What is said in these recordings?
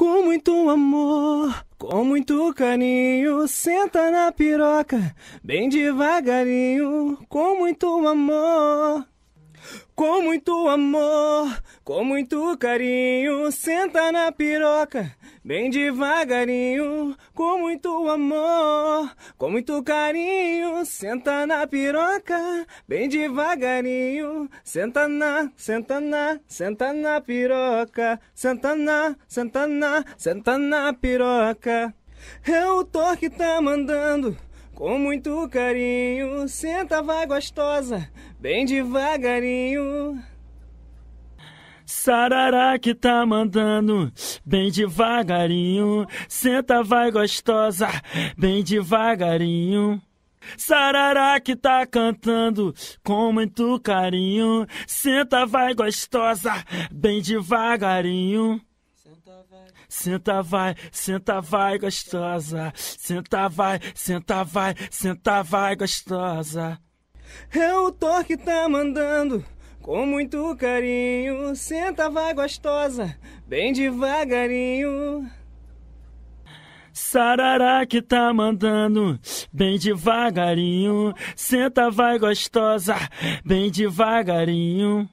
Com muito amor, com muito carinho, senta na piroca, bem devagarinho, com muito amor. Com muito amor, com muito carinho, senta na piroca, bem devagarinho, com muito amor. Com muito carinho, senta na piroca, bem devagarinho, senta na, senta na, senta na piroca, senta na, senta na, senta na piroca. É o Thor que tá mandando. Com muito carinho, senta vai gostosa, bem devagarinho. Sarará que tá mandando, bem devagarinho. Senta, vai gostosa, bem devagarinho. Sarará que tá cantando com muito carinho. Senta, vai gostosa, bem devagarinho. Senta vai, senta vai gostosa. Senta vai, senta vai, senta vai gostosa. É o Thor que tá mandando. Com muito carinho, senta vai gostosa, bem devagarinho. Sarará que tá mandando, bem devagarinho. Senta, vai gostosa, bem devagarinho.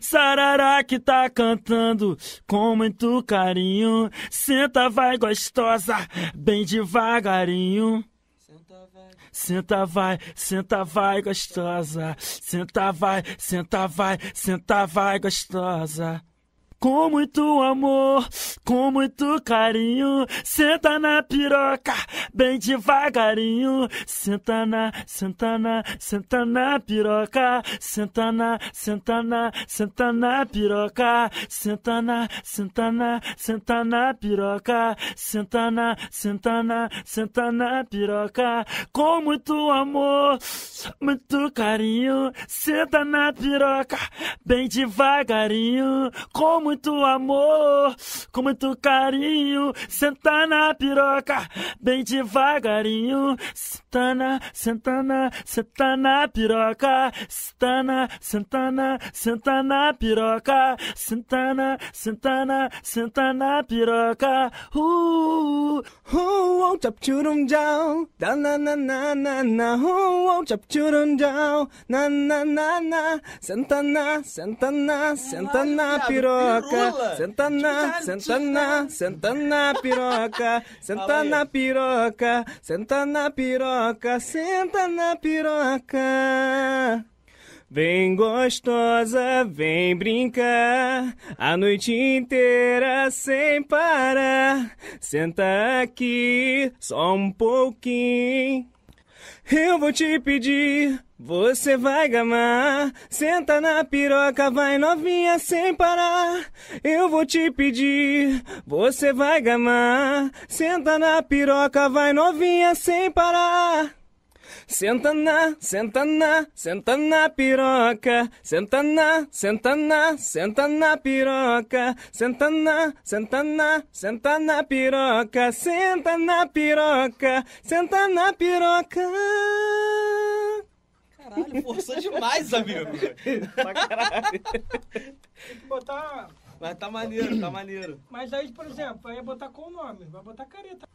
Sarará que tá cantando com muito carinho. Senta, vai gostosa, bem devagarinho. Senta vai. senta vai, senta vai gostosa, senta vai, senta vai, senta vai gostosa com muito amor, com muito carinho. Senta na piroca, bem devagarinho. Senta na, senta na, senta na piroca. Senta na, senta na, senta na piroca. Senta na, senta na, senta na piroca. Senta na, senta na, senta na piroca. Com muito amor, muito carinho. Senta na piroca, bem devagarinho. Com muito muito amor, com muito carinho. Senta na piroca, bem devagarinho. Senta na, senta na, senta na piroca. Senta na, senta na, senta na piroca. Senta na, senta na, senta na piroca. Uh, uh, uh, chap churum down. Da na na na na na. Uh, uh, chap churum down. Na na na na. Senta na, senta na, senta na piroca piroca, senta na, senta na, tipo, tá senta na piroca, senta na piroca, senta na piroca, senta na piroca. Vem gostosa, vem brincar a noite inteira sem parar. Senta aqui só um pouquinho. Eu vou te pedir, você vai gamar. Senta na piroca, vai novinha sem parar. Eu vou te pedir, você vai gamar. Senta na piroca, vai novinha sem parar. Senta na, senta na, senta na piroca. Senta na, senta na, senta na piroca. Senta na, senta na, senta na piroca. Senta na piroca, senta na piroca. Caralho, forçou demais, amigo. pra caralho. Tem que botar... Mas tá maneiro, tá maneiro. Mas aí, por exemplo, aí é botar com o nome, vai botar careta.